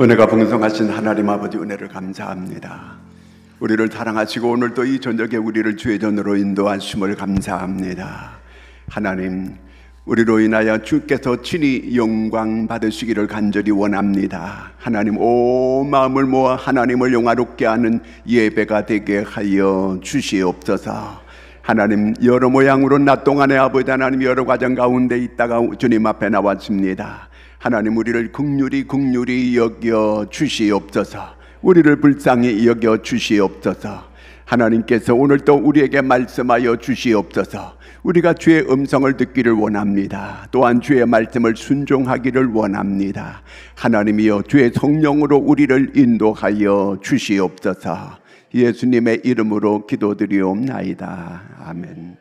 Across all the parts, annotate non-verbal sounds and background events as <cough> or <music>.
은혜가 풍성하신 하나님 아버지 은혜를 감사합니다. 우리를 사랑하시고 오늘도 이 저녁에 우리를 주의 전으로 인도하심을 감사합니다. 하나님, 우리로 인하여 주께서 친히 영광 받으시기를 간절히 원합니다. 하나님 온 마음을 모아 하나님을 영화롭게 하는 예배가 되게 하여 주시옵소서. 하나님 여러 모양으로 낮 동안에 아버지 하나님 여러 과정 가운데 있다가 주님 앞에 나왔습니다. 하나님 우리를 극률이 극률이 여겨 주시옵소서. 우리를 불쌍히 여겨 주시옵소서. 하나님께서 오늘도 우리에게 말씀하여 주시옵소서. 우리가 주의 음성을 듣기를 원합니다. 또한 주의 말씀을 순종하기를 원합니다. 하나님이여 주의 성령으로 우리를 인도하여 주시옵소서. 예수님의 이름으로 기도드리옵나이다. 아멘.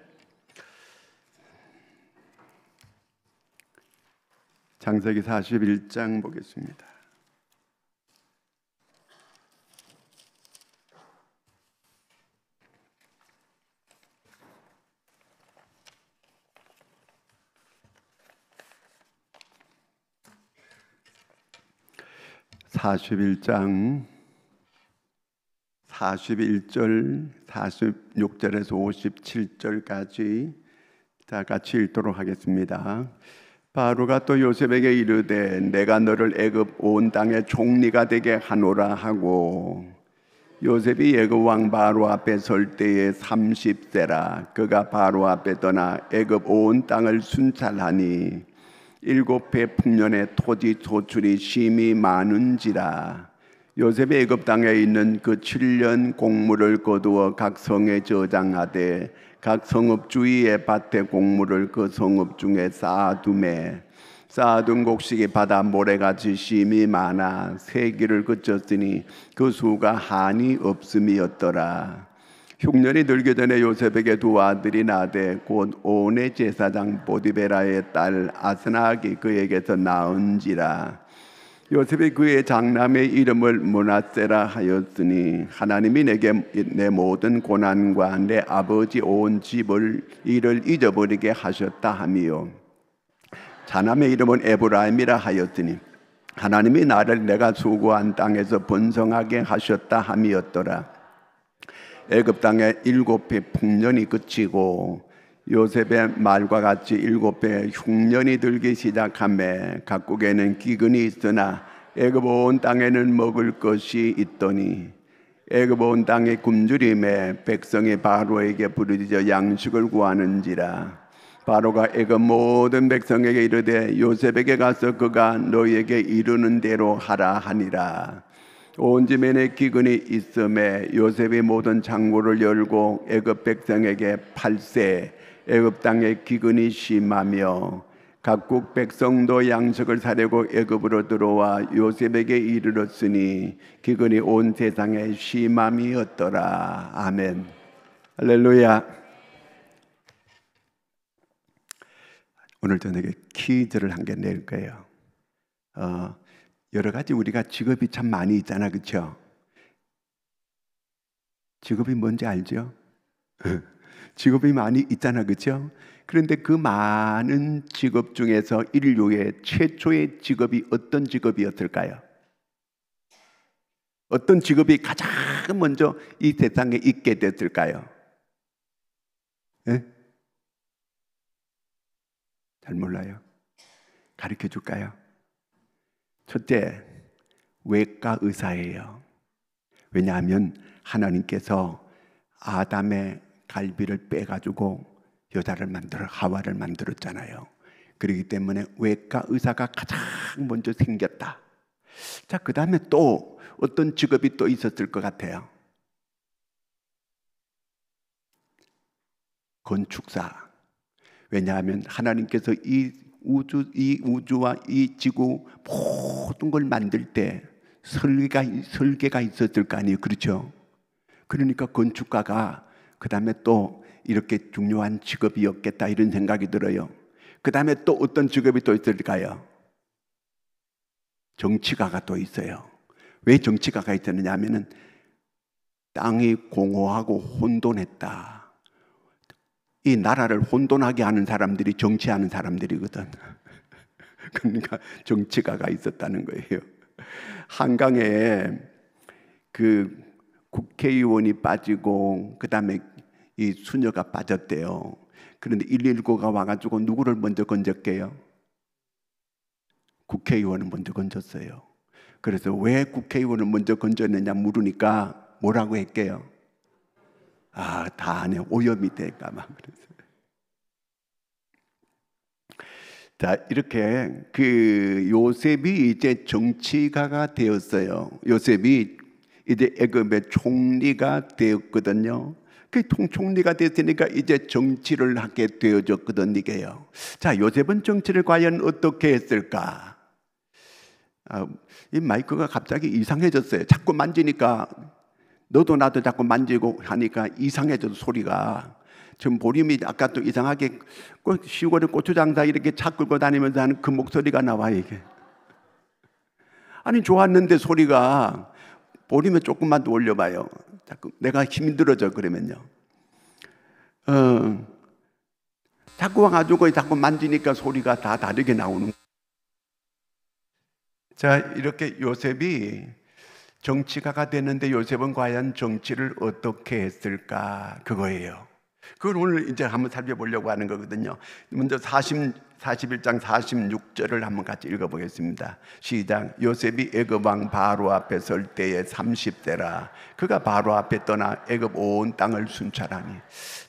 창세기 41장 보겠습니다. (41장) (41절) (46절에서) (57절까지) 다 같이 읽도록 하겠습니다. 바로가 또 요셉에게 이르되 내가 너를 애굽 온 땅의 총리가 되게 하노라 하고 요셉이 애굽 왕 바로 앞에 설 때에 30세라 그가 바로 앞에 떠나 애굽 온 땅을 순찰하니 일곱 해 풍년의 토지 소출이 심히 많은지라 요셉의 애굽 땅에 있는 그 7년 곡물을 거두어 각 성에 저장하되 각 성읍 주위의 밭에 곡물을 그 성읍 중에 쌓아두매 쌓아둔 곡식이 바다 모래같이 심이 많아 세 길을 그쳤으니 그 수가 한이 없음이었더라. 흉년이 들기 전에 요셉에게 두 아들이 나되 곧 온의 제사장 보디베라의 딸 아스나기 그에게서 낳은지라 요셉이 그의 장남의 이름을 문하세라 하였으니 하나님이 내게 내 모든 고난과 내 아버지 온 집을 이를 잊어버리게 하셨다 하며 자남의 이름은 에브라임이라 하였더니 하나님이 나를 내가 수고한 땅에서 번성하게 하셨다 함이었더라 애굽 땅에 일곱 해 풍년이 그치고 요셉의 말과 같이 일곱 배 흉년이 들기 시작함에 각국에는 기근이 있으나 애굽 온 땅에는 먹을 것이 있더니 애굽 온 땅의 굶주림에 백성이 바로에게 부르짖어 양식을 구하는지라 바로가 애굽 모든 백성에게 이르되 요셉에게 가서 그가 너희에게 이르는 대로 하라 하니라 온 지면에 기근이 있음에 요셉이 모든 창고를 열고 애굽 백성에게 팔세 애굽 땅에 기근이 심하며 각국 백성도 양식을 사려고 애굽으로 들어와 요셉에게 이르렀으니 기근이 온 세상에 심함이었더라. 아멘. 할렐루야. 오늘 저녁에 퀴즈를 한개낼 거예요. 어, 여러 가지 우리가 직업이 참 많이 있잖아, 그렇죠? 직업이 뭔지 알죠? <laughs> 직업이 많이 있잖아, 그죠? 그런데 그 많은 직업 중에서 인류의 최초의 직업이 어떤 직업이었을까요? 어떤 직업이 가장 먼저 이 세상에 있게 됐을까요? 네? 잘 몰라요. 가르쳐 줄까요? 첫째, 외과 의사예요. 왜냐하면 하나님께서 아담의 갈비를 빼가지고 여자를 만들어 하와를 만들었잖아요. 그러기 때문에 외과 의사가 가장 먼저 생겼다. 자, 그 다음에 또 어떤 직업이 또 있었을 것 같아요. 건축사. 왜냐하면 하나님께서 이 우주, 이 우주와 이 지구 모든 걸 만들 때 설계가, 설계가 있었을 거 아니에요. 그렇죠? 그러니까 건축가가 그 다음에 또 이렇게 중요한 직업이었겠다 이런 생각이 들어요. 그 다음에 또 어떤 직업이 또 있을까요? 정치가가 또 있어요. 왜 정치가가 있었느냐 하면은 땅이 공허하고 혼돈했다. 이 나라를 혼돈하게 하는 사람들이 정치하는 사람들이거든. <laughs> 그러니까 정치가가 있었다는 거예요. 한강에 그 국회의원이 빠지고 그다음에 이 수녀가 빠졌대요. 그런데 119가 와가지고 누구를 먼저 건졌게요? 국회의원을 먼저 건졌어요. 그래서 왜 국회의원을 먼저 건졌느냐 물으니까 뭐라고 했게요? 아, 다 안에 오염이 될까봐 자, 이렇게 그 요셉이 이제 정치가가 되었어요. 요셉이 이제 애굽의 총리가 되었거든요. 그 총리가 됐으니까 이제 정치를 하게 되어졌거든 이게요. 자 요셉은 정치를 과연 어떻게 했을까? 아, 이 마이크가 갑자기 이상해졌어요. 자꾸 만지니까 너도 나도 자꾸 만지고 하니까 이상해져서 소리가 지금 보림이 아까 또 이상하게 시골에 고추장사 이렇게 차 끌고 다니면서 하는 그 목소리가 나와 이게 아니 좋았는데 소리가 보리면 조금만 더 올려봐요. 자꾸 내가 힘들어져 그러면요. 어, 자꾸 와가지고 자꾸 만지니까 소리가 다 다르게 나오는. 자 이렇게 요셉이 정치가가 되는데 요셉은 과연 정치를 어떻게 했을까 그거예요. 그걸 오늘 이제 한번 살펴보려고 하는 거거든요. 먼저 40, 41장 46절을 한번 같이 읽어보겠습니다. 시장 요셉이 애굽왕 바로 앞에 설 때에 30대라. 그가 바로 앞에 떠나 애굽 온 땅을 순찰하니.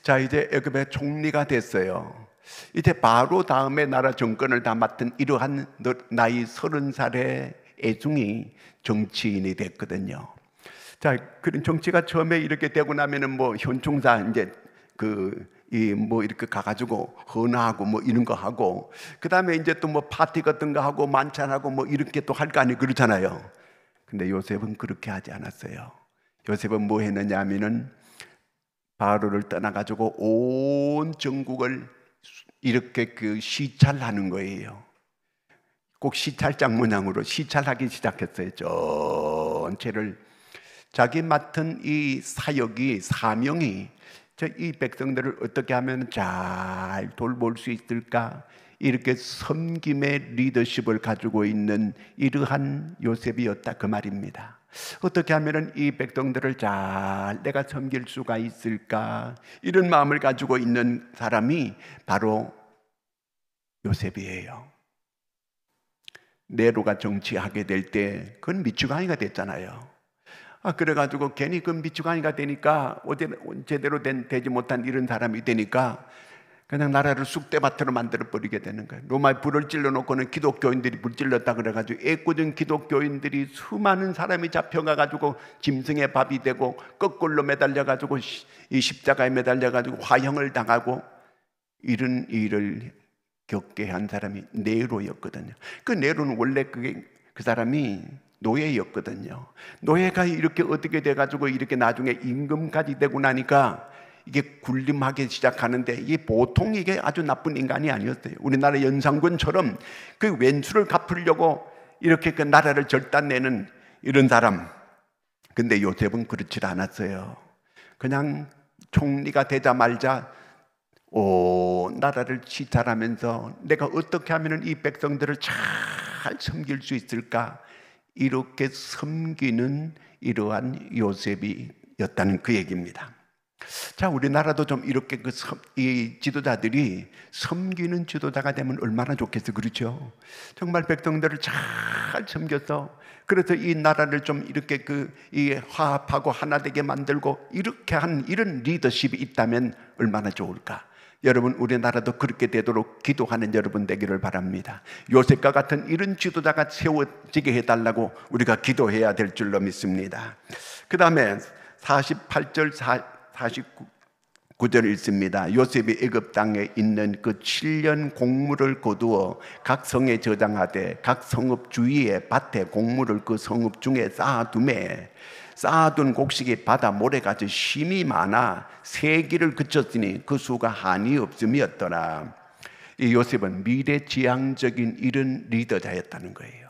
자, 이제 애굽의 총리가 됐어요. 이제 바로 다음에 나라 정권을 다 맡은 이러한 나이 30살의 애중이 정치인이 됐거든요. 자, 그런 정치가 처음에 이렇게 되고 나면은 뭐 현충사 이제 그 이 뭐 이렇게 가가지고 헌화하고 뭐 이런 거 하고 그 다음에 이제 또 뭐 파티 같은 거 하고 만찬하고 뭐 이렇게 또 할 거 아니 에요 그렇잖아요. 근데 요셉은 그렇게 하지 않았어요. 요셉은 뭐 했느냐 하면은 바로를 떠나가지고 온 전국을 이렇게 그 시찰하는 거예요. 꼭 시찰장 문양으로 시찰하기 시작했어요. 전체를 자기 맡은 이 사역이 사명이 이 백성들을 어떻게 하면 잘 돌볼 수 있을까? 이렇게 섬김의 리더십을 가지고 있는 이러한 요셉이었다 그 말입니다. 어떻게 하면이 백성들을 잘 내가 섬길 수가 있을까? 이런 마음을 가지고 있는 사람이 바로 요셉이에요. 네로가 정치하게 될 때 그건 미치광이가 됐잖아요. 아, 그래가지고 괜히 그 미치광이가 되니까 어제 제대로 된, 되지 못한 이런 사람이 되니까 그냥 나라를 쑥대밭으로 만들어 버리게 되는 거예요. 로마에 불을 찔러 놓고는 기독교인들이 불 찔렀다 그래가지고 애꿎은 기독교인들이 수많은 사람이 잡혀가가지고 짐승의 밥이 되고 거꾸로 매달려가지고 이 십자가에 매달려가지고 화형을 당하고 이런 일을 겪게 한 사람이 네로였거든요. 그 네로는 원래 그게 그 사람이 노예였거든요. 노예가 이렇게 어떻게 돼가지고 이렇게 나중에 임금까지 되고 나니까 이게 군림하기 시작하는데 이게 보통 이게 아주 나쁜 인간이 아니었대요. 우리나라 연산군처럼 그 왼수를 갚으려고 이렇게 그 나라를 절단내는 이런 사람. 근데 요셉은 그렇지 않았어요. 그냥 총리가 되자 말자 오 나라를 치탈하면서 내가 어떻게 하면 이 백성들을 잘 섬길 수 있을까 이렇게 섬기는 이러한 요셉이었다는 그 얘기입니다. 자, 우리나라도 좀 이렇게 그 섬, 이 지도자들이 섬기는 지도자가 되면 얼마나 좋겠어, 그렇죠? 정말 백성들을 잘 섬겨서 그래서 이 나라를 좀 이렇게 그이 화합하고 하나 되게 만들고 이렇게 한 이런 리더십이 있다면 얼마나 좋을까? 여러분 우리나라도 그렇게 되도록 기도하는 여러분 되기를 바랍니다. 요셉과 같은 이런 지도자가 세워지게 해달라고 우리가 기도해야 될 줄로 믿습니다. 그 다음에 48절 49절 읽습니다. 요셉이 애굽 땅에 있는 그 7년 공물을 거두어 각 성에 저장하되 각 성읍 주위에 밭에 공물을 그 성읍 중에 쌓아두매 쌓아둔 곡식이 바다 모래같이 심이 많아 세기를 그쳤으니 그 수가 한이 없음이었더라. 이 요셉은 미래지향적인 이런 리더자였다는 거예요.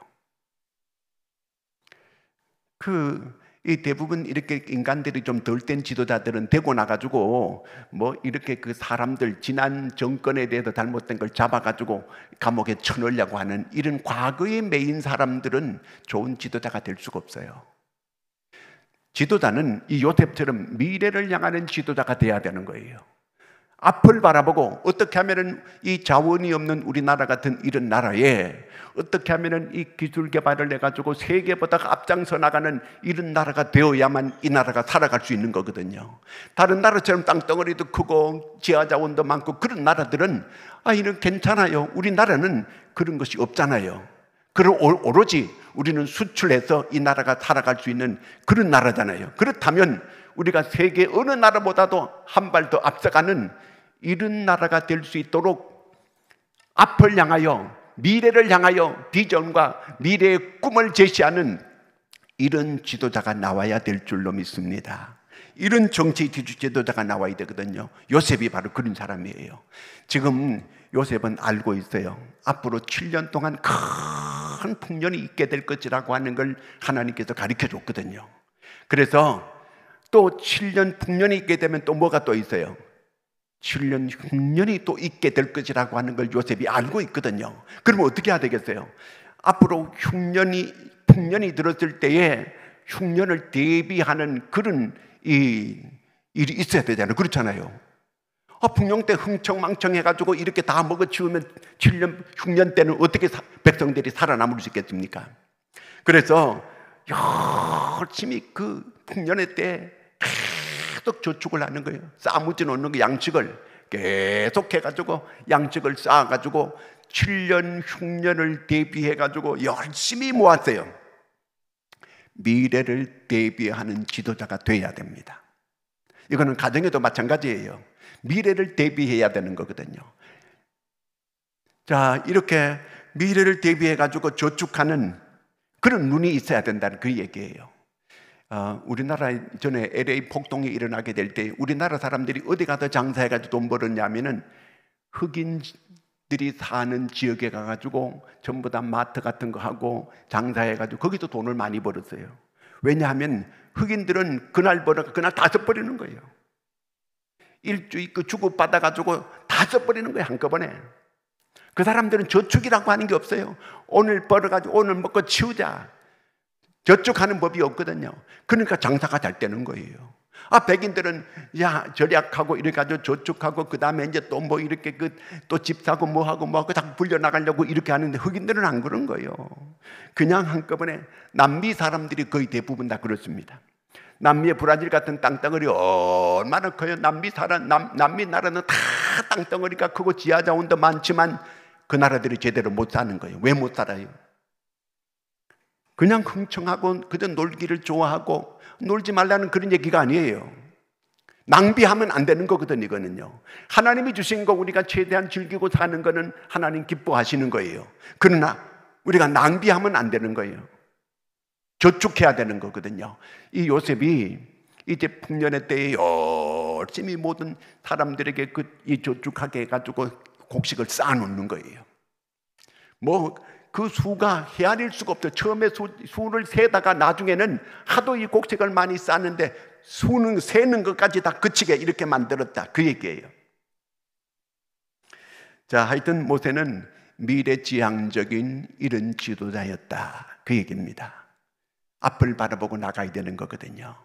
그 이 대부분 이렇게 인간들이 좀덜된 지도자들은 되고 나가지고 뭐 이렇게 그 사람들 지난 정권에 대해서 잘못된 걸 잡아가지고 감옥에 쳐넣으려고 하는 이런 과거의 메인 사람들은 좋은 지도자가 될 수가 없어요. 지도자는 이 요셉처럼 미래를 향하는 지도자가 돼야 되는 거예요. 앞을 바라보고 어떻게 하면이 자원이 없는 우리나라 같은 이런 나라에 어떻게 하면이 기술 개발을 해가지고 세계보다 앞장서 나가는 이런 나라가 되어야만 이 나라가 살아갈 수 있는 거거든요. 다른 나라처럼 땅덩어리도 크고 지하 자원도 많고 그런 나라들은 아 이는 괜찮아요. 우리나라는 그런 것이 없잖아요. 그런 오로지 우리는 수출해서 이 나라가 살아갈 수 있는 그런 나라잖아요. 그렇다면 우리가 세계 어느 나라보다도 한 발 더 앞서가는 이런 나라가 될 수 있도록 앞을 향하여 미래를 향하여 비전과 미래의 꿈을 제시하는 이런 지도자가 나와야 될 줄로 믿습니다. 이런 정치 지도자가 나와야 되거든요. 요셉이 바로 그런 사람이에요. 지금 요셉은 알고 있어요. 앞으로 7년 동안 큰큰 풍년이 있게 될 것이라고 하는 걸 하나님께서 가르쳐 줬거든요. 그래서 또 7년 풍년이 있게 되면 또 뭐가 또 있어요? 7년 흉년이 또 있게 될 것이라고 하는 걸 요셉이 알고 있거든요. 그러면 어떻게 해야 되겠어요? 앞으로 흉년이 풍년이 들었을 때에 흉년을 대비하는 그런 이 일이 있어야 되잖아요. 그렇잖아요. 아, 풍요 때 흥청망청해가지고 이렇게 다 먹어치우면 7년, 6년 때는 어떻게 사, 백성들이 살아남을 수 있겠습니까? 그래서 열심히 그 풍년의 때 계속 저축을 하는 거예요. 싸무지 놓는 그양측을 계속 해가지고 양측을 쌓아가지고 7년, 6년을 대비해가지고 열심히 모았어요. 미래를 대비하는 지도자가 돼야 됩니다. 이거는 가정에도 마찬가지예요. 미래를 대비해야 되는 거거든요. 자, 이렇게 미래를 대비해 가지고 저축하는 그런 눈이 있어야 된다는 그 얘기예요. 어, 우리나라 전에 LA 폭동이 일어나게 될 때 우리나라 사람들이 어디 가서 장사해 가지고 돈 벌었냐면은 흑인들이 사는 지역에 가 가지고 전부 다 마트 같은 거 하고 장사해 가지고 거기서 돈을 많이 벌었어요. 왜냐하면 흑인들은 그날 벌어 그날 다 써버리는 거예요. 일주일 그 주고받아가지고 다 써버리는 거예요, 한꺼번에. 그 사람들은 저축이라고 하는 게 없어요. 오늘 벌어가지고 오늘 먹고 치우자. 저축하는 법이 없거든요. 그러니까 장사가 잘 되는 거예요. 아, 백인들은, 야, 절약하고 이래가지고 저축하고, 그 다음에 이제 또 뭐 이렇게 그, 또집 사고 뭐하고 뭐하고 자꾸 불려나가려고 이렇게 하는데 흑인들은 안 그런 거예요. 그냥 한꺼번에 남미 사람들이 거의 대부분 다 그렇습니다. 남미의 브라질 같은 땅덩어리 얼마나 커요? 남미 사람, 남, 남미 나라는 다 땅덩어리가 크고 지하 자원도 많지만 그 나라들이 제대로 못 사는 거예요. 왜 못 살아요? 그냥 흥청하고 그저 놀기를 좋아하고 놀지 말라는 그런 얘기가 아니에요. 낭비하면 안 되는 거거든 이거는요. 하나님이 주신 거 우리가 최대한 즐기고 사는 거는 하나님 기뻐하시는 거예요. 그러나 우리가 낭비하면 안 되는 거예요. 저축해야 되는 거거든요. 이 요셉이 이제 풍년의 때에 열심히 모든 사람들에게 그 저축하게 해가지고 곡식을 쌓아놓는 거예요. 뭐 그 수가 헤아릴 수가 없죠. 처음에 수, 수를 세다가 나중에는 하도 이 곡식을 많이 쌓는데 수는 세는 것까지 다 그치게 이렇게 만들었다. 그 얘기예요. 자, 하여튼 모세는 미래지향적인 이런 지도자였다. 그 얘기입니다. 앞을 바라보고 나가야 되는 거거든요.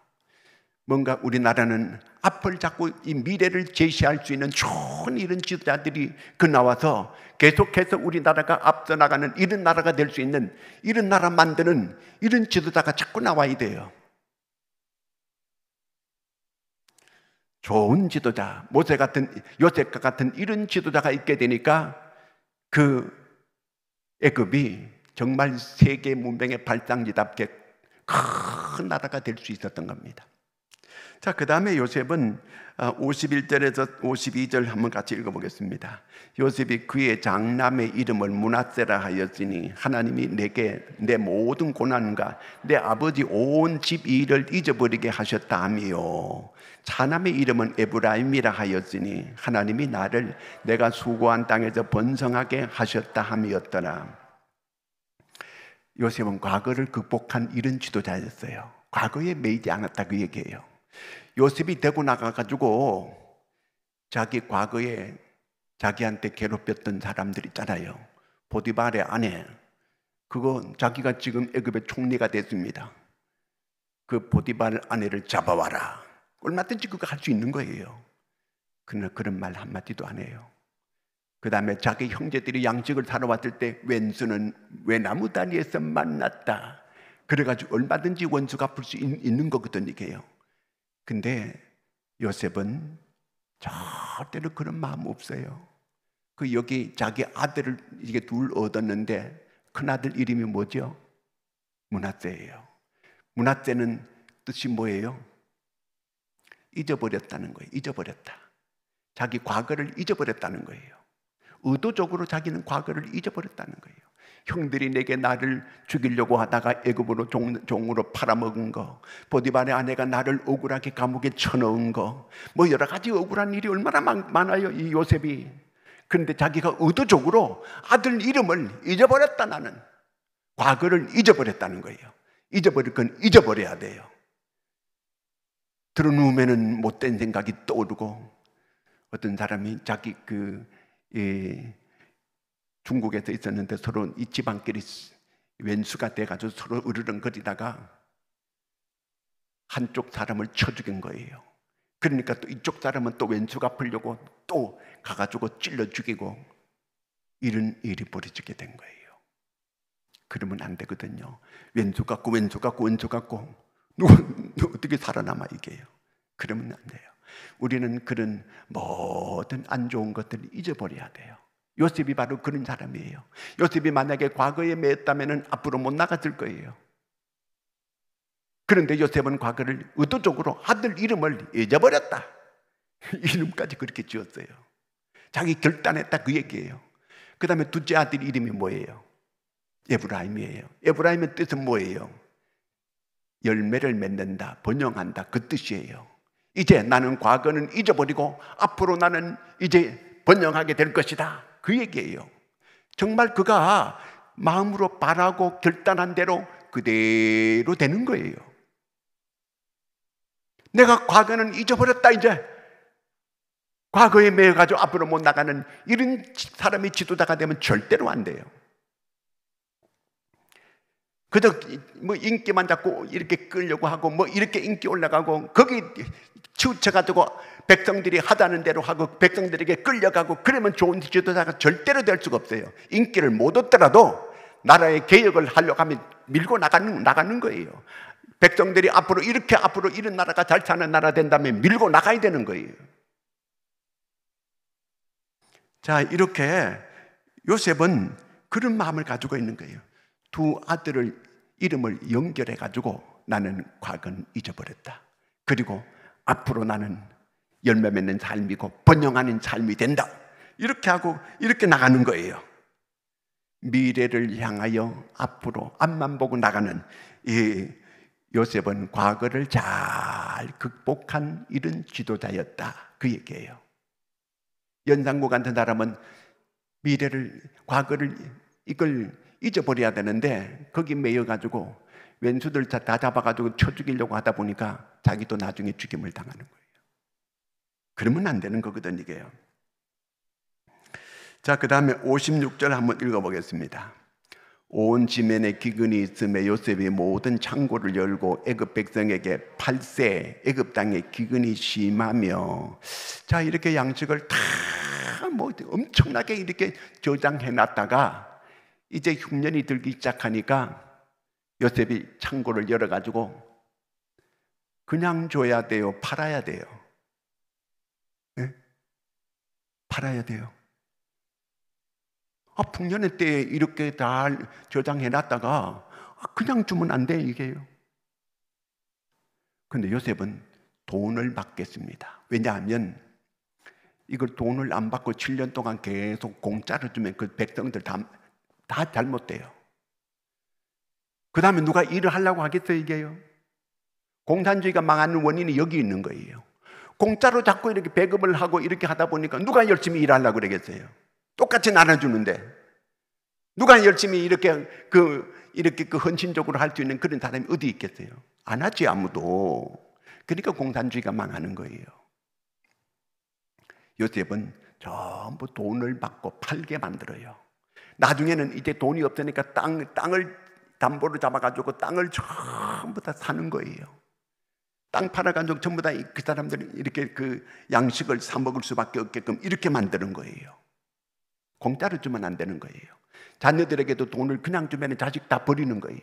뭔가 우리나라는 앞을 자꾸 이 미래를 제시할 수 있는 좋은 이런 지도자들이 그 나와서 계속해서 우리나라가 앞서 나가는 이런 나라가 될 수 있는 이런 나라 만드는 이런 지도자가 자꾸 나와야 돼요. 좋은 지도자, 모세 같은 요셉과 같은 이런 지도자가 있게 되니까 그 애굽이 정말 세계 문명의 발상지답게 큰 나라가 될 수 있었던 겁니다. 자, 그 다음에 요셉은 51절에서 어, 52절 한번 같이 읽어보겠습니다. 요셉이 그의 장남의 이름을 문하세라 하였으니 하나님이 내게 내 모든 고난과 내 아버지 온집 일을 잊어버리게 하셨다며 자남의 이름은 에브라임이라 하였으니 하나님이 나를 내가 수고한 땅에서 번성하게 하셨다 함이었더라. 요셉은 과거를 극복한 이런 지도자였어요. 과거에 매이지 않았다 고얘기해요 그 요셉이 되고 나가가지고 자기 과거에 자기한테 괴롭혔던 사람들 있잖아요. 보디발의 아내. 그건 자기가 지금 애굽의 총리가 됐습니다. 그 보디발 아내를 잡아와라. 얼마든지 그거 할 수 있는 거예요. 그러나 그런 말 한마디도 안 해요. 그 다음에 자기 형제들이 양식을 사러 왔을 때 왼수는 외나무 다리에서 만났다. 그래가지고 얼마든지 원수 갚을 수 있, 는 거거든 이게요. 근데 요셉은 절대로 그런 마음 없어요. 그 여기 자기 아들을 이게 둘 얻었는데 큰 아들 이름이 뭐죠? 문하세예요. 문하세는 뜻이 뭐예요? 잊어버렸다는 거예요. 잊어버렸다. 자기 과거를 잊어버렸다는 거예요. 의도적으로 자기는 과거를 잊어버렸다는 거예요. 형들이 내게 나를 죽이려고 하다가 애굽으로 종, 으로 팔아먹은 거, 보디발의 아내가 나를 억울하게 감옥에 쳐넣은 거, 뭐 여러 가지 억울한 일이 얼마나 많, 아요이 요셉이. 그런데 자기가 의도적으로 아들 이름을 잊어버렸다 나는 과거를 잊어버렸다는 거예요. 잊어버릴 건 잊어버려야 돼요. 들어누우면은 못된 생각이 떠오르고 어떤 사람이 자기 그이 중국에서 있었는데 서로 이 지방끼리 왼수가 돼가지고 서로 으르렁거리다가 한쪽 사람을 쳐 죽인 거예요. 그러니까 또 이쪽 사람은 또 왼수가 풀려고 또 가가지고 찔러 죽이고 이런 일이 벌어지게 된 거예요. 그러면 안 되거든요. 왼수 갖고 왼수 갖고 왼수 갖고 누구, 어떻게 살아남아 이게요. 그러면 안 돼요. 우리는 그런 모든 안 좋은 것들을 잊어버려야 돼요. 요셉이 바로 그런 사람이에요. 요셉이 만약에 과거에 매였다면 앞으로 못 나갔을 거예요. 그런데 요셉은 과거를 의도적으로 아들 이름을 잊어버렸다. <laughs> 이름까지 그렇게 지었어요. 자기 결단했다 그 얘기예요. 그 다음에 둘째 아들 이름이 뭐예요? 에브라임이에요. 에브라임의 뜻은 뭐예요? 열매를 맺는다, 번영한다 그 뜻이에요. 이제 나는 과거는 잊어버리고 앞으로 나는 이제 번영하게 될 것이다. 그 얘기예요. 정말 그가 마음으로 바라고 결단한 대로 그대로 되는 거예요. 내가 과거는 잊어버렸다, 이제. 과거에 매여가지고 앞으로 못 나가는 이런 사람이 지도자가 되면 절대로 안 돼요. 그저 뭐 인기만 잡고 이렇게 끌려고 하고 뭐 이렇게 인기 올라가고 거기 치우쳐가 지고 백성들이 하다는 대로 하고 백성들에게 끌려가고 그러면 좋은 지도자가 절대로 될 수가 없어요. 인기를 못 얻더라도 나라의 개혁을 하려고 하면 밀고 나가는, 나가는 거예요. 백성들이 앞으로 이렇게 앞으로 이런 나라가 잘 사는 나라 된다면 밀고 나가야 되는 거예요. 자, 이렇게 요셉은 그런 마음을 가지고 있는 거예요. 두 아들을 이름을 연결해 가지고 나는 과거는 잊어버렸다. 그리고 앞으로 나는 열매 맺는 삶이고 번영하는 삶이 된다. 이렇게 하고 이렇게 나가는 거예요. 미래를 향하여 앞으로 앞만 보고 나가는 이 요셉은 과거를 잘 극복한 이런 지도자였다. 그 얘기예요. 연산국 같은 사람은 미래를, 과거를 이걸 잊어버려야 되는데 거기 매여가지고 왼수들 다다 잡아가지고 쳐 죽이려고 하다 보니까 자기도 나중에 죽임을 당하는 거예요. 그러면 안 되는 거거든, 이게요. 자, 그 다음에 56절 한번 읽어보겠습니다. 온 지면에 기근이 있음에 요셉이 모든 창고를 열고 애굽 백성에게 팔세 애굽 땅에 기근이 심하며 자 이렇게 양식을 다 뭐 엄청나게 이렇게 저장해 놨다가 이제 흉년이 들기 시작하니까 요셉이 창고를 열어가지고 그냥 줘야 돼요? 팔아야 돼요? 네? 팔아야 돼요. 아, 풍년의 때에 이렇게 다 저장해놨다가 아, 그냥 주면 안 돼, 이게요. 근데 요셉은 돈을 받겠습니다. 왜냐하면 이걸 돈을 안 받고 7년 동안 계속 공짜로 주면 그 백성들 다, 다 잘못돼요. 그 다음에 누가 일을 하려고 하겠어요, 이게요? 공산주의가 망하는 원인이 여기 있는 거예요. 공짜로 자꾸 이렇게 배급을 하고 이렇게 하다 보니까 누가 열심히 일하려고 그러겠어요? 똑같이 나눠주는데. 누가 열심히 이렇게 그, 이렇게 그 헌신적으로 할 수 있는 그런 사람이 어디 있겠어요? 안 하지, 아무도. 그러니까 공산주의가 망하는 거예요. 요셉은 전부 돈을 받고 팔게 만들어요. 나중에는 이제 돈이 없으니까 땅, 땅을 담보를 잡아가지고 땅을 전부 다 사는 거예요. 땅 팔아가지고 전부 다 그 사람들이 이렇게 그 양식을 사 먹을 수밖에 없게끔 이렇게 만드는 거예요. 공짜로 주면 안 되는 거예요. 자녀들에게도 돈을 그냥 주면 자식 다 버리는 거예요.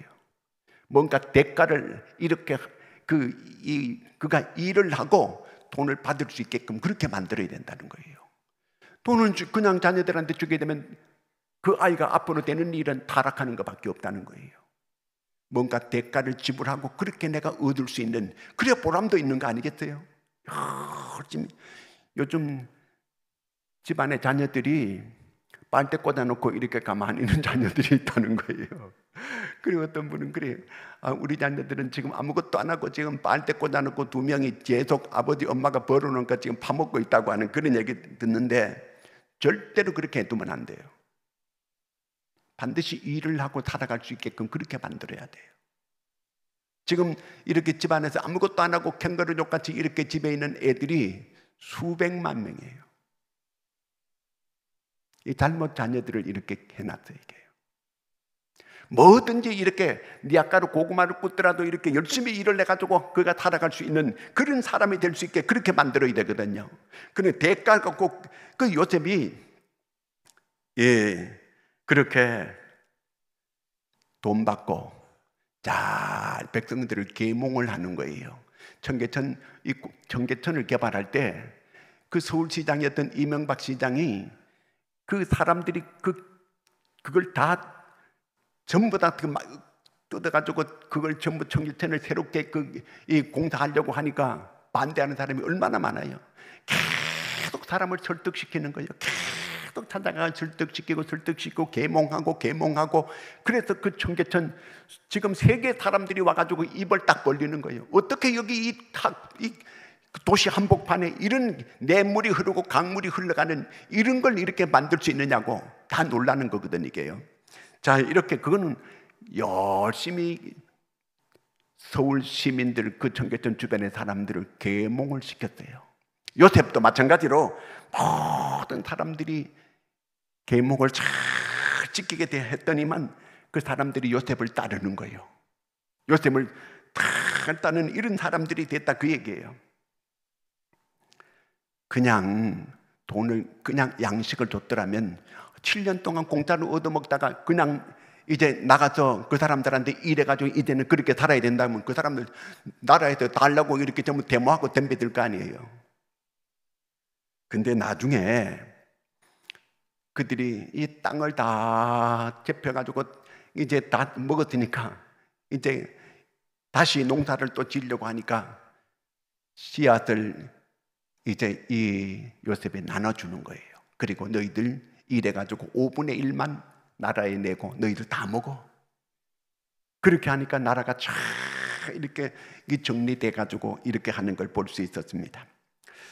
뭔가 대가를 이렇게 그, 이, 그가 일을 하고 돈을 받을 수 있게끔 그렇게 만들어야 된다는 거예요. 돈을 그냥 자녀들한테 주게 되면 그 아이가 앞으로 되는 일은 타락하는 것밖에 없다는 거예요. 뭔가 대가를 지불하고 그렇게 내가 얻을 수 있는 그래 보람도 있는 거 아니겠어요? 요즘, 요즘 집안의 자녀들이 빨대 꽂아놓고 이렇게 가만히 있는 <laughs> 자녀들이 있다는 거예요. 그리고 어떤 분은 그래 아, 우리 자녀들은 지금 아무것도 안 하고 지금 빨대 꽂아놓고 두 명이 계속 아버지 엄마가 벌어놓은 거 지금 파먹고 있다고 하는 그런 얘기 듣는데 절대로 그렇게 해두면 안 돼요. 반드시 일을 하고 살아갈 수 있게끔 그렇게 만들어야 돼요. 지금 이렇게 집안에서 아무것도 안 하고 캥거루족 같이 이렇게 집에 있는 애들이 수백만 명이에요. 이 잘못 자녀들을 이렇게 해놨어요, 이게. 뭐든지 이렇게 니아까로 네 고구마를 굽더라도 이렇게 열심히 일을 해가지고 그가 살아갈 수 있는 그런 사람이 될 수 있게 그렇게 만들어야 되거든요. 근데 대가를 갖그 요셉이 예, 그렇게 돈 받고 잘 백성들을 계몽을 하는 거예요. 청계천 청계천을 개발할 때 그 서울시장이었던 이명박 시장이 그 사람들이 그 그걸 다 전부 다그 뜯어가지고 그걸 전부 청계천을 새롭게 그 이 공사하려고 하니까 반대하는 사람이 얼마나 많아요. 계속 사람을 설득시키는 거예요. 계속 찾아가 설득 시키고 설득 시키고 개몽하고 개몽하고 그래서 그 청계천 지금 세계 사람들이 와가지고 입을 딱 벌리는 거예요. 어떻게 여기 이, 이 도시 한복판에 이런 냇물이 흐르고 강물이 흘러가는 이런 걸 이렇게 만들 수 있느냐고 다 놀라는 거거든 이게요. 자 이렇게 그거는 열심히 서울 시민들 그 청계천 주변의 사람들을 계몽을 시켰대요. 요셉도 마찬가지로 모든 사람들이 계목을 잘 찍히게 했더니만 그 사람들이 요셉을 따르는 거예요. 요셉을 다 따는 이런 사람들이 됐다 그 얘기예요. 그냥 돈을 그냥 양식을 줬더라면 7년 동안 공짜로 얻어먹다가 그냥 이제 나가서 그 사람들한테 일해가지고 이제는 그렇게 살아야 된다면 그 사람들 나라에서 달라고 이렇게 전부 데모하고 덤벼들 거 아니에요. 근데 나중에 그들이 이 땅을 다 잡혀가지고 이제 다 먹었으니까 이제 다시 농사를 또 지으려고 하니까 씨앗을 이제 이요셉에 나눠주는 거예요. 그리고 너희들 일해가지고 5분의 1만 나라에 내고 너희들 다 먹어. 그렇게 하니까 나라가 쫙 이렇게 정리돼가지고 이렇게 하는 걸 볼 수 있었습니다.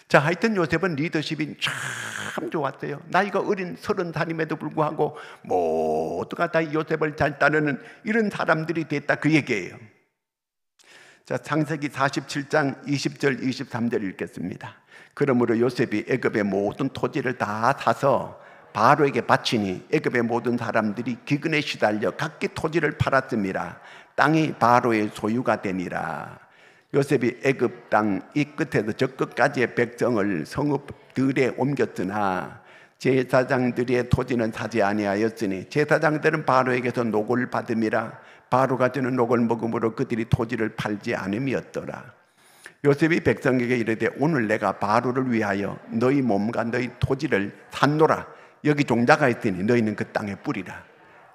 자, 하여튼 요셉은 리더십이 참 좋았대요. 나이가 어린 서른 살임에도 불구하고 모두가 다 요셉을 잘 따르는 이런 사람들이 됐다 그 얘기예요. 자, 창세기 47장 20절 23절 읽겠습니다. 그러므로 요셉이 애굽의 모든 토지를 다 사서 바로에게 바치니 애굽의 모든 사람들이 기근에 시달려 각기 토지를 팔았습니다. 땅이 바로의 소유가 되니라. 요셉이 애굽 땅 이 끝에서 저 끝까지의 백성을 성읍들에 옮겼으나 제사장들의 토지는 사지 아니하였으니 제사장들은 바로에게서 녹을 받음이라 바로가 주는 녹을 먹음으로 그들이 토지를 팔지 않음이었더라 요셉이 백성에게 이르되 오늘 내가 바로를 위하여 너희 몸과 너희 토지를 산노라 여기 종자가 있으니 너희는 그 땅에 뿌리라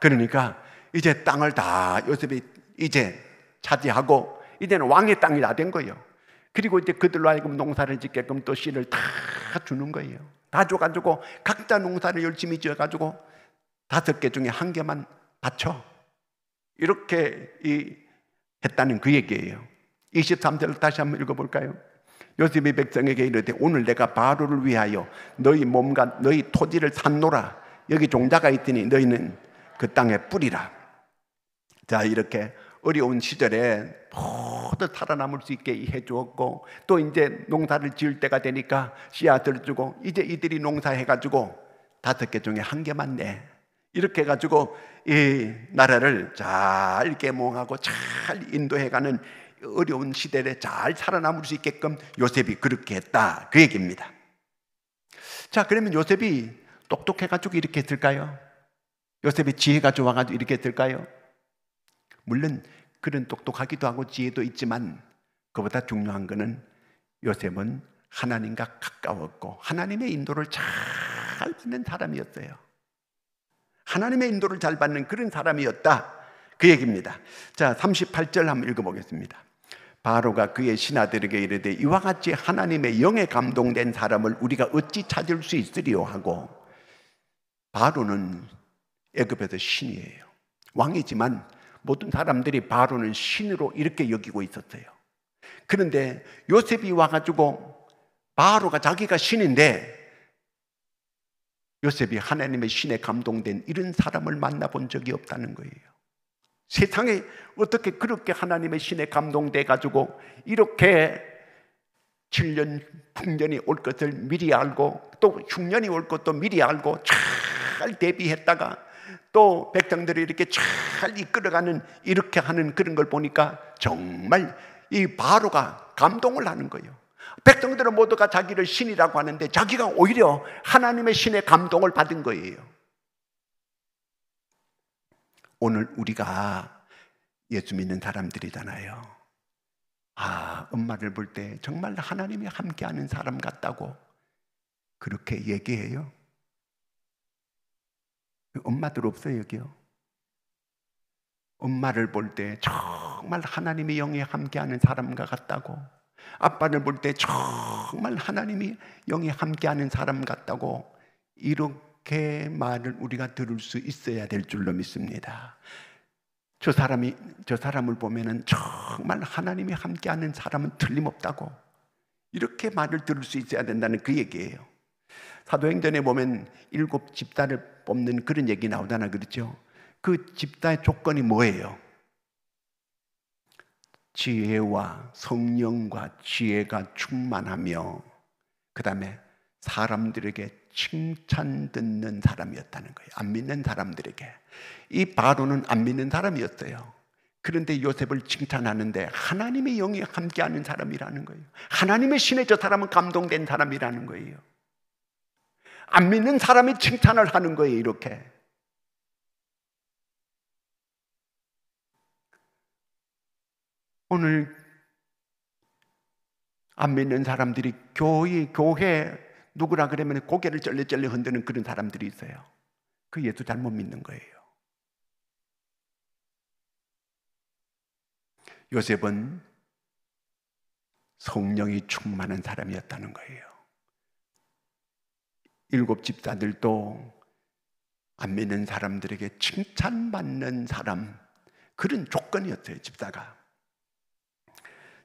그러니까 이제 땅을 다 요셉이 이제 차지하고 이제는 왕의 땅이 다 된 거예요. 그리고 이제 그들로 하여금 농사를 짓게끔 또 씨를 다 주는 거예요. 다 줘가지고 각자 농사를 열심히 지어가지고 다섯 개 중에 한 개만 바쳐. 이렇게 이 했다는 그 얘기예요. 23절을 다시 한번 읽어볼까요? 요셉이 백성에게 이르되 오늘 내가 바로를 위하여 너희 몸과 너희 토지를 산노라 여기 종자가 있더니 너희는 그 땅에 뿌리라. 자 이렇게 어려운 시절에 모두 살아남을 수 있게 해 주었고 또 이제 농사를 지을 때가 되니까 씨앗을 주고 이제 이들이 농사해 가지고 다섯 개 중에 한 개만 내 이렇게 해 가지고 이 나라를 잘개몽하고잘 인도해 가는 어려운 시대에 잘 살아남을 수 있게끔 요셉이 그렇게 했다 그 얘기입니다. 자 그러면 요셉이 똑똑해 가지고 이렇게 했을까요? 요셉이 지혜가 좋아가지고 이렇게 했을까요? 물론 그런 똑똑하기도 하고 지혜도 있지만 그보다 중요한 것은 요셉은 하나님과 가까웠고 하나님의 인도를 잘 받는 사람이었어요. 하나님의 인도를 잘 받는 그런 사람이었다. 그 얘기입니다. 자, 38절 한번 읽어보겠습니다. 바로가 그의 신하들에게 이르되 이와 같이 하나님의 영에 감동된 사람을 우리가 어찌 찾을 수 있으리요 하고 바로는 애굽에서 신이에요. 왕이지만 모든 사람들이 바로는 신으로 이렇게 여기고 있었어요. 그런데 요셉이 와가지고 바로가 자기가 신인데 요셉이 하나님의 신에 감동된 이런 사람을 만나본 적이 없다는 거예요. 세상에 어떻게 그렇게 하나님의 신에 감동돼 가지고 이렇게 7년 풍년이 올 것을 미리 알고 또 흉년이 올 것도 미리 알고 잘 대비했다가 또 백성들이 이렇게 잘 이끌어가는 이렇게 하는 그런 걸 보니까 정말 이 바로가 감동을 하는 거예요. 백성들은 모두가 자기를 신이라고 하는데 자기가 오히려 하나님의 신의 감동을 받은 거예요. 오늘 우리가 예수 믿는 사람들이잖아요. 아, 엄마를 볼 때 정말 하나님이 함께하는 사람 같다고 그렇게 얘기해요. 엄마들 없어요, 여기요? 엄마를 볼 때 정말 하나님의 영이 함께하는 사람과 같다고 아빠를 볼 때 정말 하나님이 영이 함께하는 사람 같다고 이렇게 말을 우리가 들을 수 있어야 될 줄로 믿습니다. 저 사람이 저 사람을 보면은 정말 하나님이 함께하는 사람은 틀림없다고 이렇게 말을 들을 수 있어야 된다는 그 얘기예요. 사도행전에 보면 일곱 집단을 뽑는 그런 얘기 나오잖아 그렇죠? 그 집단의 조건이 뭐예요? 지혜와 성령과 지혜가 충만하며 그 다음에 사람들에게 칭찬 듣는 사람이었다는 거예요. 안 믿는 사람들에게. 이 바로는 안 믿는 사람이었어요. 그런데 요셉을 칭찬하는데 하나님의 영이 함께하는 사람이라는 거예요. 하나님의 신에 저 사람은 감동된 사람이라는 거예요. 안 믿는 사람이 칭찬을 하는 거예요, 이렇게. 오늘 안 믿는 사람들이 교회, 교회, 누구라 그러면 고개를 쩔레쩔레 흔드는 그런 사람들이 있어요. 그 예수 잘못 믿는 거예요. 요셉은 성령이 충만한 사람이었다는 거예요. 일곱 집사들도 안 믿는 사람들에게 칭찬받는 사람 그런 조건이었어요 집사가.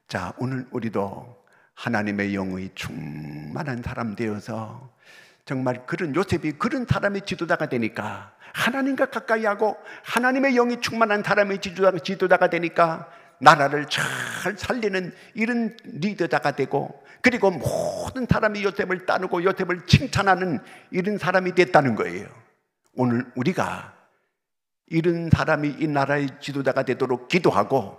자 오늘 우리도 하나님의 영의 충만한 사람 되어서 정말 그런 요셉이 그런 사람의 지도자가 되니까 하나님과 가까이 하고 하나님의 영이 충만한 사람의 지도자가, 되니까 나라를 잘 살리는 이런 리더자가 되고 그리고 모든 사람이 요셉을 따르고 요셉을 칭찬하는 이런 사람이 됐다는 거예요. 오늘 우리가 이런 사람이 이 나라의 지도자가 되도록 기도하고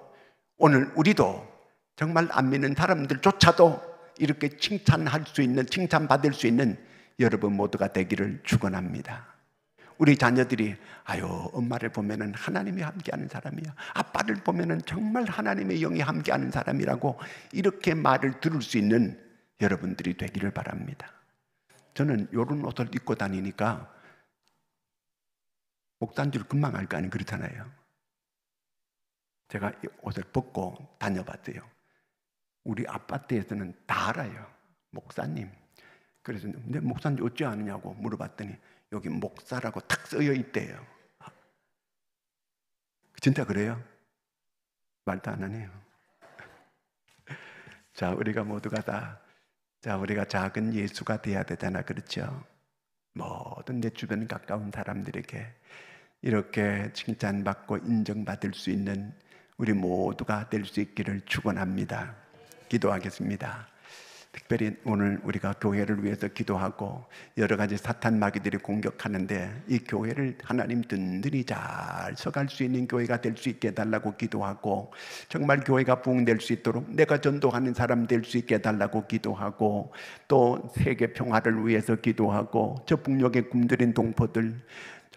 오늘 우리도 정말 안 믿는 사람들조차도 이렇게 칭찬할 수 있는 칭찬받을 수 있는 여러분 모두가 되기를 축원합니다. 우리 자녀들이 아유 엄마를 보면은 하나님이 함께하는 사람이야 아빠를 보면은 정말 하나님의 영이 함께하는 사람이라고 이렇게 말을 들을 수 있는 여러분들이 되기를 바랍니다. 저는 이런 옷을 입고 다니니까 목단지를 금방 알 거 아니 그렇잖아요. 제가 이 옷을 벗고 다녀봤대요. 우리 아파트에서는 다 알아요. 목사님. 그래서 근데 목사님 어찌 아느냐고 물어봤더니 여기 목사라고 탁 쓰여 있대요. 진짜 그래요? 말도 안 하네요. <laughs> 자, 우리가 모두가 다, 자, 우리가 작은 예수가 돼야 되잖아. 그렇죠? 모든 내 주변 가까운 사람들에게 이렇게 칭찬받고 인정받을 수 있는 우리 모두가 될 수 있기를 축원합니다. 기도하겠습니다. 특별히 오늘 우리가 교회를 위해서 기도하고 여러 가지 사탄 마귀들이 공격하는데 이 교회를 하나님 든든히 잘 서갈 수 있는 교회가 될 수 있게 해달라고 기도하고 정말 교회가 부흥될 수 있도록 내가 전도하는 사람 될 수 있게 해달라고 기도하고 또 세계 평화를 위해서 기도하고 저 북녘에 굶주린 동포들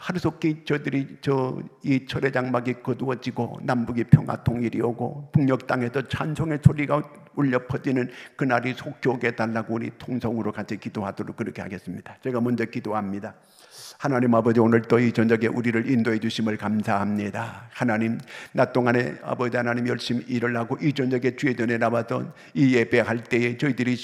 하루속히 저들이 저 이 철의 장막이 거두어지고 남북이 평화 통일이 오고 북녘 땅에서 찬송의 소리가 울려 퍼지는 그날이 속히오게 달라고 우리 통성으로 같이 기도하도록 그렇게 하겠습니다. 제가 먼저 기도합니다. 하나님 아버지 오늘 또 이 저녁에 우리를 인도해 주심을 감사합니다. 하나님 낮 동안에 아버지 하나님 열심히 일을 하고 이 저녁에 주의전에 나왔던 이 예배할 때에 저희들이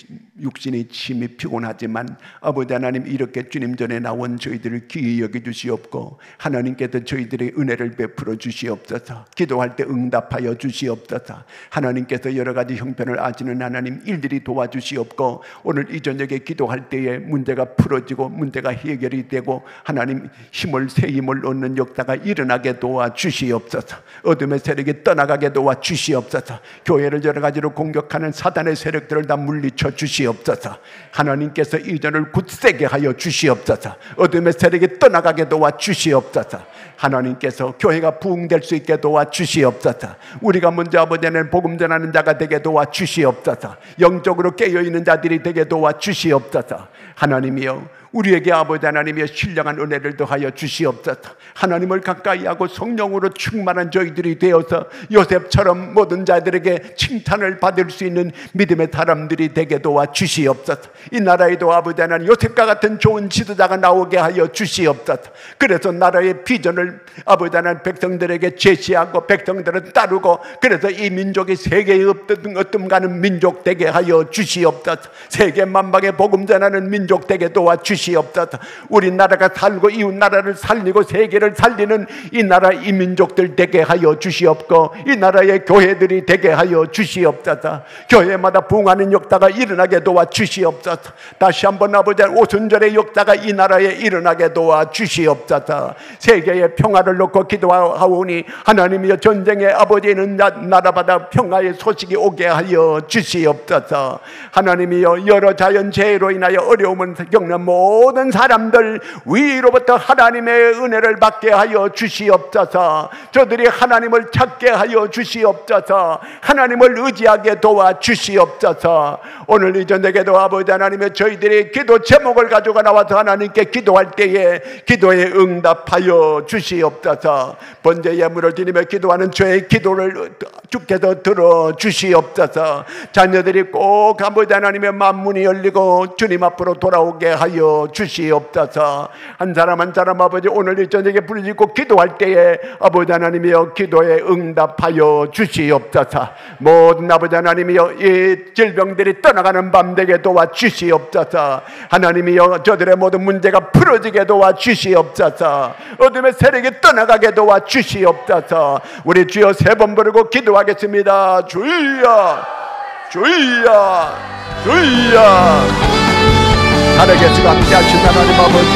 육신이 침이 피곤하지만 아버지 하나님 이렇게 주님 전에 나온 저희들을 기이 여기 주시옵고 주고 하나님께도 저희들의 은혜를 베풀어 주시옵소서 기도할 때 응답하여 주시옵소서 하나님께서 여러 가지 형편을 아시는 하나님 일들이 도와주시옵고 오늘 이 저녁에 기도할 때에 문제가 풀어지고 문제가 해결이 되고 하나님 힘을 새 힘을 얻는 역사가 일어나게 도와주시옵소서 어둠의 세력이 떠나가게 도와주시옵소서 교회를 여러 가지로 공격하는 사단의 세력들을 다 물리쳐 주시옵소서 하나님께서 이전을 굳세게 하여 주시옵소서 어둠의 세력이 떠나가게 도와 주시옵소서. 하나님께서 교회가 부흥될 수 있게 도와 주시옵소서. 우리가 먼저 아버지는 복음 전하는 자가 되게 도와 주시옵소서. 영적으로 깨어 있는 자들이 되게 도와 주시옵소서. 하나님이여 우리에게 아버지 하나님의 신령한 은혜를 더하여 주시옵소서. 하나님을 가까이하고 성령으로 충만한 저희들이 되어서 요셉처럼 모든 자들에게 칭찬을 받을 수 있는 믿음의 사람들이 되게 도와 주시옵소서. 이 나라에도 아버지 하나님 요셉과 같은 좋은 지도자가 나오게 하여 주시옵소서. 그래서 나라의 비전을 아버지 하나님 백성들에게 제시하고 백성들은 따르고 그래서 이 민족이 세계의 어떤 어떤 가는 민족 되게 하여 주시옵소서. 세계 만방의 복음 전하는 민족 되게 도와 주시옵소서. 주시옵소서. 우리나라가 살고 이웃 나라를 살리고 세계를 살리는 이 나라 이민족들 되게 하여 주시옵고 이 나라의 교회들이 되게 하여 주시옵소 교회마다 부하는 역사가 일어나게 도와 주시옵소 다시 한번 아버지 오순절의 역사가 이 나라에 일어나게 도와 주시옵소 세계의 평화를 놓고 기도하오니 하나님이여 전쟁의 아버지는 나라마다 평화의 소식이 오게 하여 주시옵소 하나님이여 여러 자연재해로 인하여 어려움은 경남 모 모든 사람들 위로부터 하나님의 은혜를 받게 하여 주시옵소서. 저들이 하나님을 찾게 하여 주시옵소서. 하나님을 의지하게 도와 주시옵소서. 오늘 이 저녁에도 아버지 하나님의 저희들이 기도 제목을 가지고 나와서 하나님께 기도할 때에 기도에 응답하여 주시옵소서. 번제 예물을 드리며 기도하는 저의 기도를 주께서 들어 주시옵소서. 자녀들이 꼭 아버지 하나님의 만문이 열리고 주님 앞으로 돌아오게 하여 주시옵소서. 한 사람 한 사람 아버지 오늘 이 저녁에 부르짖고 기도할 때에 아버지 하나님이여 기도에 응답하여 주시옵소서. 모든 아버지 하나님이여 이 질병들이 떠나가는 밤 되게 도와 주시옵소서. 하나님이여 저들의 모든 문제가 풀어지게 도와 주시옵소서. 어둠의 세력이 떠나가게 도와 주시옵소서. 우리 주여 세 번 부르고 기도하겠습니다. 주여. 주여 주여 살아계시고 함께 하신 하나님 아버지